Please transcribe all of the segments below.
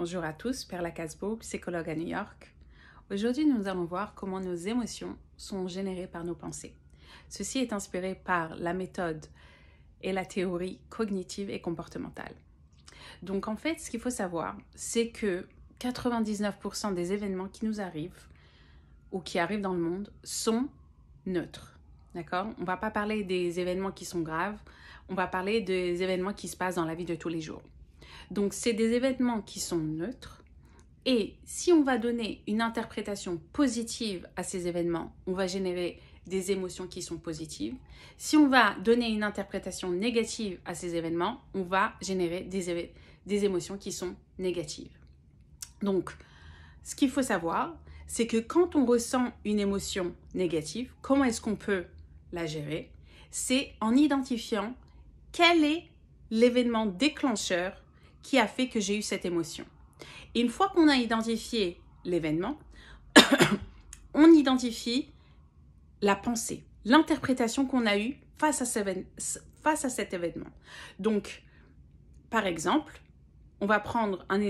Bonjour à tous, Perla Casbo, psychologue à New York. Aujourd'hui, nous allons voir comment nos émotions sont générées par nos pensées. Ceci est inspiré par la méthode et la théorie cognitive et comportementale. Donc en fait, ce qu'il faut savoir, c'est que 99% des événements qui nous arrivent ou qui arrivent dans le monde sont neutres. D'accord On ne va pas parler des événements qui sont graves, on va parler des événements qui se passent dans la vie de tous les jours. Donc c'est des événements qui sont neutres. Et si on va donner une interprétation positive à ces événements, on va générer des émotions qui sont positives. Si on va donner une interprétation négative à ces événements, on va générer des, émotions qui sont négatives. Donc, ce qu'il faut savoir, c'est que quand on ressent une émotion négative, comment est-ce qu'on peut la gérer C'est en identifiant quel est l'événement déclencheur qui a fait que j'ai eu cette émotion. une fois qu'on a identifié l'événement, on identifie la pensée, l'interprétation qu'on a eue face à, cet événement. Donc, par exemple, on va prendre un,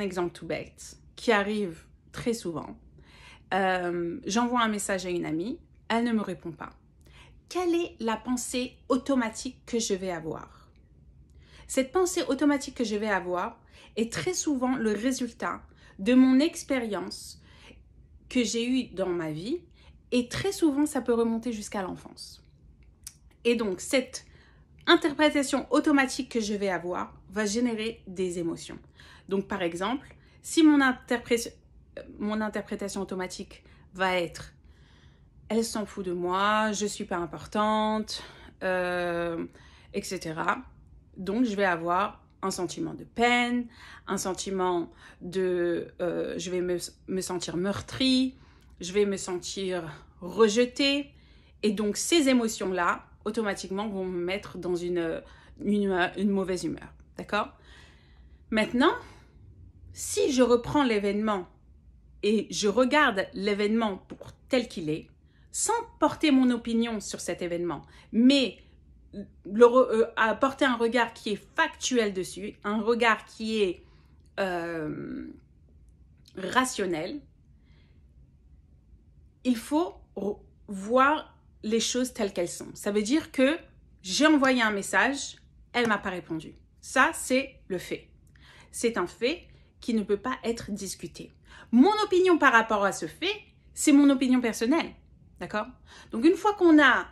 exemple tout bête qui arrive très souvent. Euh, j'envoie un message à une amie, elle ne me répond pas. Quelle est la pensée automatique que je vais avoir cette pensée automatique que je vais avoir est très souvent le résultat de mon expérience que j'ai eue dans ma vie et très souvent ça peut remonter jusqu'à l'enfance. Et donc cette interprétation automatique que je vais avoir va générer des émotions. Donc par exemple, si mon, interprétation automatique va être elle s'en fout de moi, je suis pas importante, euh, etc. Donc, je vais avoir un sentiment de peine, un sentiment de... Euh, je vais me, sentir meurtrie, je vais me sentir rejetée. Et donc, ces émotions-là, automatiquement, vont me mettre dans une, une, mauvaise humeur. D'accord Maintenant, si je reprends l'événement et je regarde l'événement pour tel qu'il est, sans porter mon opinion sur cet événement, mais le, à euh, un regard qui est factuel dessus, un regard qui est euh, rationnel, il faut voir les choses telles qu'elles sont. Ça veut dire que j'ai envoyé un message, elle m'a pas répondu. Ça, c'est le fait. C'est un fait qui ne peut pas être discuté. Mon opinion par rapport à ce fait, c'est mon opinion personnelle. D'accord Donc une fois qu'on a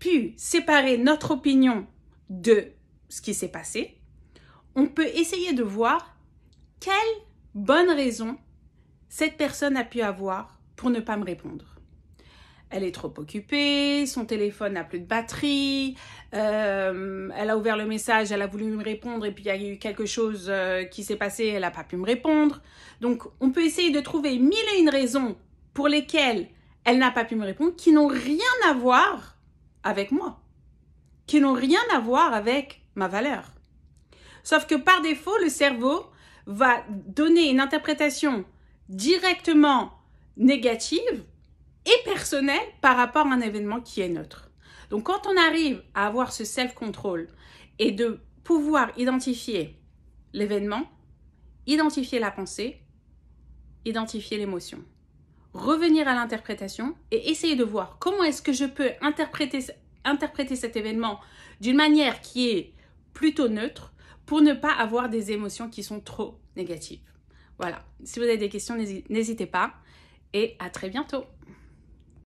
pu séparer notre opinion de ce qui s'est passé, on peut essayer de voir quelle bonne raison cette personne a pu avoir pour ne pas me répondre. Elle est trop occupée, son téléphone n'a plus de batterie, euh, elle a ouvert le message, elle a voulu me répondre et puis il y a eu quelque chose euh, qui s'est passé, elle n'a pas pu me répondre. Donc on peut essayer de trouver mille et une raisons pour lesquelles elle n'a pas pu me répondre qui n'ont rien à voir avec moi, qui n'ont rien à voir avec ma valeur. Sauf que par défaut, le cerveau va donner une interprétation directement négative et personnelle par rapport à un événement qui est neutre. Donc quand on arrive à avoir ce self-control et de pouvoir identifier l'événement, identifier la pensée, identifier l'émotion revenir à l'interprétation et essayer de voir comment est-ce que je peux interpréter, interpréter cet événement d'une manière qui est plutôt neutre pour ne pas avoir des émotions qui sont trop négatives. Voilà, si vous avez des questions, n'hésitez pas et à très bientôt.